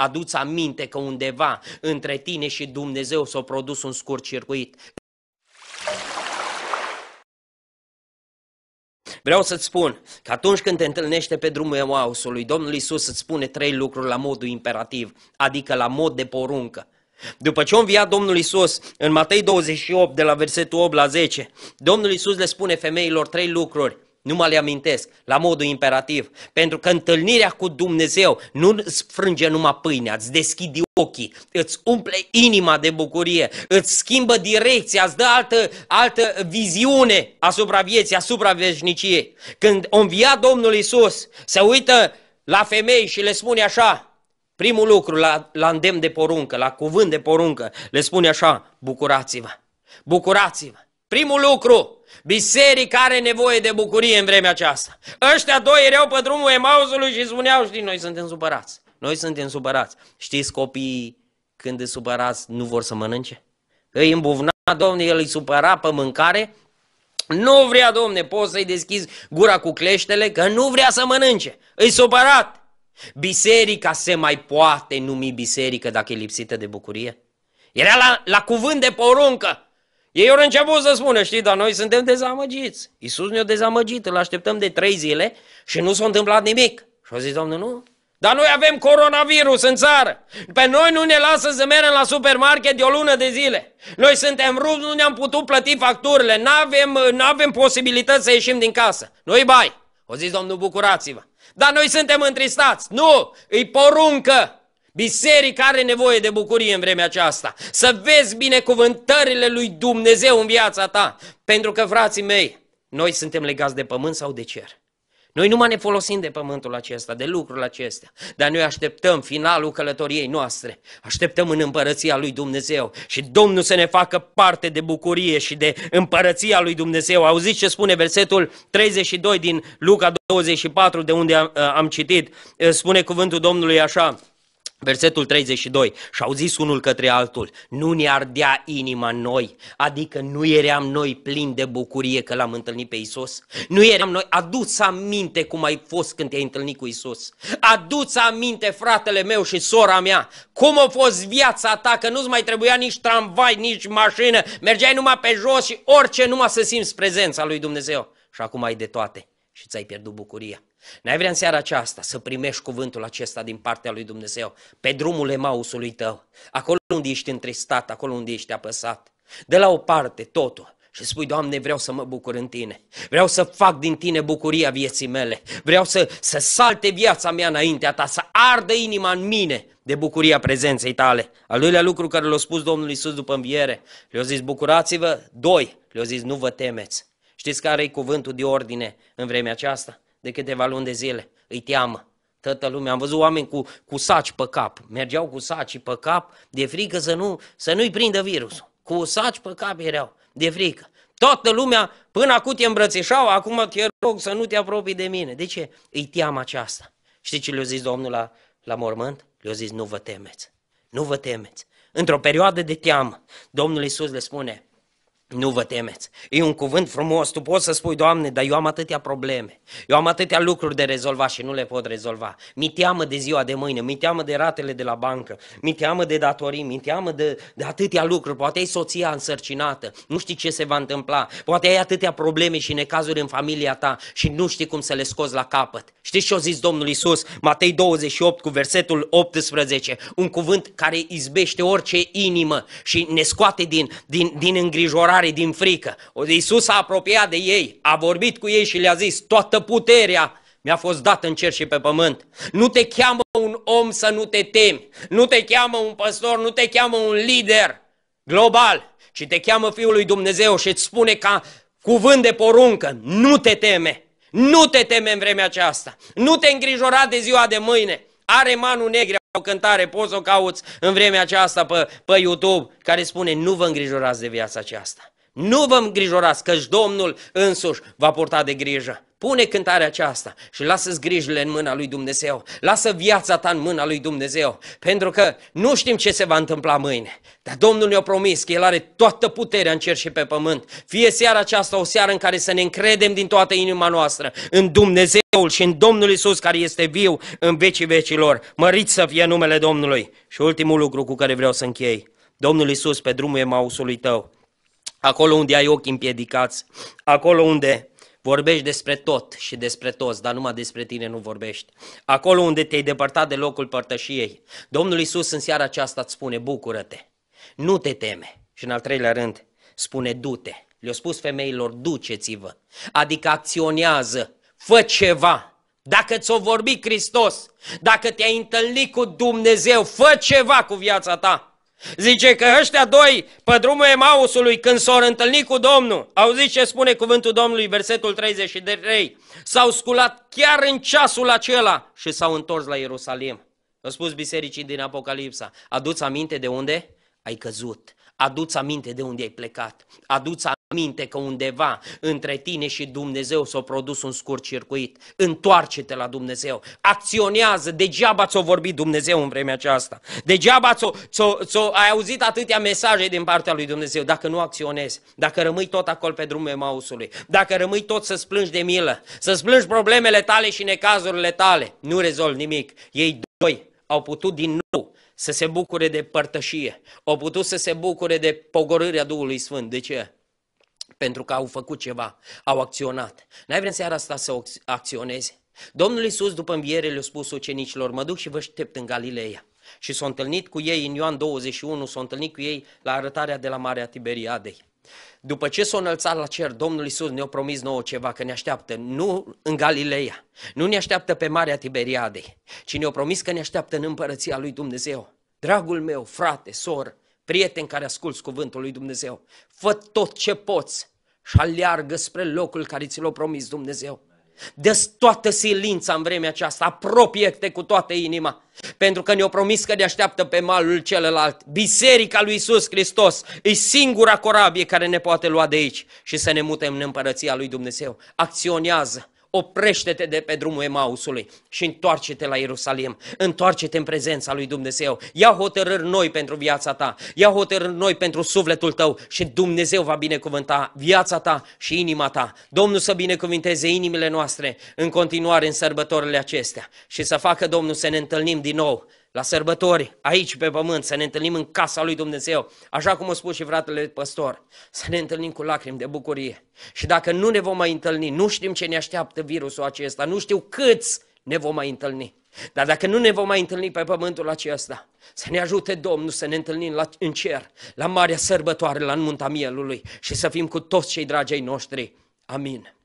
aduți aminte că undeva între tine și Dumnezeu s-a produs un scurt circuit. Vreau să-ți spun că atunci când te întâlnește pe drumul Emausului, Domnul Isus îți spune trei lucruri la modul imperativ, adică la mod de poruncă. După ce a înviat Domnul Isus în Matei 28, de la versetul 8 la 10, Domnul Isus le spune femeilor trei lucruri – nu mă le amintesc, la modul imperativ. Pentru că întâlnirea cu Dumnezeu nu frânge numai pâinea, îți deschide ochii, îți umple inima de bucurie, îți schimbă direcția, îți dă altă, altă viziune asupra vieții, asupra veșniciei. Când o învia Domnul Isus, se uită la femei și le spune așa, primul lucru, la, la îndemn de poruncă, la cuvânt de poruncă, le spune așa, bucurați-vă, bucurați-vă. Primul lucru, biserica are nevoie de bucurie în vremea aceasta. Ăștia doi erau pe drumul Emauzului și spuneau, știi, noi suntem supărați. Noi suntem supărați. Știți copiii când sunt supărați nu vor să mănânce? Îi îmbuvna, domne, el îi supăra pe mâncare nu vrea, domne, poți să-i deschizi gura cu cleștele, că nu vrea să mănânce. Îi supărat. Biserica se mai poate numi biserică dacă e lipsită de bucurie? Era la, la cuvânt de poruncă. Ei au început să spună, știi, dar noi suntem dezamăgiți. Iisus ne-a dezamăgit, îl așteptăm de trei zile și nu s-a întâmplat nimic. Și a zis, Domnul, nu, dar noi avem coronavirus în țară. Pe noi nu ne lasă să mergem la supermarket de o lună de zile. Noi suntem rupți, nu ne-am putut plăti facturile, nu avem avem posibilități să ieșim din casă. Noi bai, o zis Domnul, bucurați-vă. Dar noi suntem întristați. Nu, îi poruncă Biserica are nevoie de bucurie în vremea aceasta. Să vezi binecuvântările lui Dumnezeu în viața ta. Pentru că, frații mei, noi suntem legați de pământ sau de cer. Noi mai ne folosim de pământul acesta, de lucrul acesta, dar noi așteptăm finalul călătoriei noastre, așteptăm în împărăția lui Dumnezeu și Domnul să ne facă parte de bucurie și de împărăția lui Dumnezeu. Auziți ce spune versetul 32 din Luca 24, de unde am citit, spune cuvântul Domnului așa, Versetul 32. Și au zis unul către altul, nu ne ardea inima noi, adică nu eram noi plini de bucurie că l-am întâlnit pe Isus. Nu eram noi, adu-ți aminte cum ai fost când te-ai întâlnit cu Isus. Adu-ți aminte, fratele meu și sora mea, cum a fost viața ta, că nu-ți mai trebuia nici tramvai, nici mașină, mergeai numai pe jos și orice numai să simți prezența lui Dumnezeu. Și acum ai de toate și ți-ai pierdut bucuria. N-ai vrea în seara aceasta să primești cuvântul acesta din partea lui Dumnezeu pe drumul Emausului tău, acolo unde ești întristat, acolo unde ești apăsat. De la o parte totul și spui, Doamne, vreau să mă bucur în Tine. Vreau să fac din Tine bucuria vieții mele. Vreau să, să salte viața mea înaintea Ta, să ardă inima în mine de bucuria prezenței Tale. Al doilea lucru care l-a spus Domnul Isus după înviere, le-a zis, bucurați-vă. Doi, le-a zis, nu vă temeți. Știți care e cuvântul de ordine în vremea aceasta? de câteva luni de zile. Îi teamă. Toată lumea. Am văzut oameni cu, cu saci pe cap. Mergeau cu saci pe cap de frică să, nu, să nu-i prindă virusul. Cu saci pe cap erau. De frică. Toată lumea, până acum te îmbrățișau, acum te rog să nu te apropii de mine. De ce? Îi teamă aceasta. Știi ce le-a zis Domnul la, la mormânt? Le-a zis, nu vă temeți. Nu vă temeți. Într-o perioadă de teamă, Domnul Iisus le spune, nu vă temeți. E un cuvânt frumos. Tu poți să spui, Doamne, dar eu am atâtea probleme. Eu am atâtea lucruri de rezolvat și nu le pot rezolva. Mi teamă de ziua de mâine, mi teamă de ratele de la bancă, mi teamă de datorii, mi teamă de, de atâtea lucruri. Poate ai soția însărcinată, nu știi ce se va întâmpla. Poate ai atâtea probleme și necazuri în familia ta și nu știi cum să le scoți la capăt. Știți ce a zis Domnul Isus? Matei 28 cu versetul 18. Un cuvânt care izbește orice inimă și ne scoate din, din, din îngrijorare tare din frică. Iisus a apropiat de ei, a vorbit cu ei și le-a zis, toată puterea mi-a fost dată în cer și pe pământ. Nu te cheamă un om să nu te temi, nu te cheamă un păstor, nu te cheamă un lider global, ci te cheamă Fiul lui Dumnezeu și îți spune ca cuvânt de poruncă, nu te teme, nu te teme în vremea aceasta, nu te îngrijora de ziua de mâine. Are manul negre o cântare, poți să o cauți în vremea aceasta pe, pe YouTube, care spune nu vă îngrijorați de viața aceasta. Nu vă îngrijorați, căci Domnul însuși va purta de grijă. Pune cântarea aceasta și lasă-ți grijile în mâna lui Dumnezeu. Lasă viața ta în mâna lui Dumnezeu. Pentru că nu știm ce se va întâmpla mâine. Dar Domnul ne-a promis că El are toată puterea în cer și pe pământ. Fie seara aceasta o seară în care să ne încredem din toată inima noastră în Dumnezeul și în Domnul Isus care este viu în vecii vecilor. Mărit să fie numele Domnului. Și ultimul lucru cu care vreau să închei. Domnul Isus pe drumul Emausului tău acolo unde ai ochii împiedicați, acolo unde vorbești despre tot și despre toți, dar numai despre tine nu vorbești. Acolo unde te-ai depărtat de locul părtășiei, Domnul Isus în seara aceasta îți spune, bucură-te, nu te teme. Și în al treilea rând, spune, du-te. Le-a spus femeilor, duceți-vă, adică acționează, fă ceva. Dacă ți-o vorbi Hristos, dacă te-ai întâlnit cu Dumnezeu, fă ceva cu viața ta. Zice că ăștia doi, pe drumul Emausului, când s-au întâlnit cu Domnul, au zis ce spune cuvântul Domnului, versetul 33, s-au sculat chiar în ceasul acela și s-au întors la Ierusalim. A spus bisericii din Apocalipsa, aduți aminte de unde ai căzut, aduți aminte de unde ai plecat, aduți aminte aminte că undeva între tine și Dumnezeu s-a produs un scurt circuit. Întoarce-te la Dumnezeu. Acționează. Degeaba ți-o vorbit Dumnezeu în vremea aceasta. Degeaba ți-o, ți-o, ți a ai auzit atâtea mesaje din partea lui Dumnezeu. Dacă nu acționezi, dacă rămâi tot acolo pe drumul Emausului, dacă rămâi tot să-ți plângi de milă, să-ți plângi problemele tale și necazurile tale, nu rezolvi nimic. Ei doi au putut din nou să se bucure de părtășie, au putut să se bucure de pogorârea Duhului Sfânt. De ce? pentru că au făcut ceva, au acționat. N-ai vrea în seara asta să acționezi? Domnul Iisus, după înviere, le-a spus ucenicilor, mă duc și vă aștept în Galileea. Și s-a întâlnit cu ei în Ioan 21, s-a întâlnit cu ei la arătarea de la Marea Tiberiadei. După ce s-a înălțat la cer, Domnul Iisus ne-a promis nouă ceva, că ne așteaptă nu în Galileea, nu ne așteaptă pe Marea Tiberiadei, ci ne-a promis că ne așteaptă în împărăția lui Dumnezeu. Dragul meu, frate, soră, prieteni care asculți cuvântul lui Dumnezeu, fă tot ce poți și aleargă spre locul care ți l-a promis Dumnezeu. Dă toată silința în vremea aceasta, apropie-te cu toată inima, pentru că ne-o promis că ne așteaptă pe malul celălalt. Biserica lui Isus Hristos e singura corabie care ne poate lua de aici și să ne mutem în împărăția lui Dumnezeu. Acționează, oprește-te de pe drumul Emausului și întoarce-te la Ierusalim, întoarce-te în prezența lui Dumnezeu, ia hotărâri noi pentru viața ta, ia hotărâri noi pentru sufletul tău și Dumnezeu va binecuvânta viața ta și inima ta. Domnul să binecuvinteze inimile noastre în continuare în sărbătorile acestea și să facă Domnul să ne întâlnim din nou la sărbători, aici pe pământ, să ne întâlnim în casa lui Dumnezeu, așa cum a spus și fratele păstor, să ne întâlnim cu lacrimi de bucurie. Și dacă nu ne vom mai întâlni, nu știm ce ne așteaptă virusul acesta, nu știu câți ne vom mai întâlni. Dar dacă nu ne vom mai întâlni pe pământul acesta, să ne ajute Domnul să ne întâlnim la, în cer, la marea sărbătoare, la înmunta mielului și să fim cu toți cei dragi ai noștri. Amin.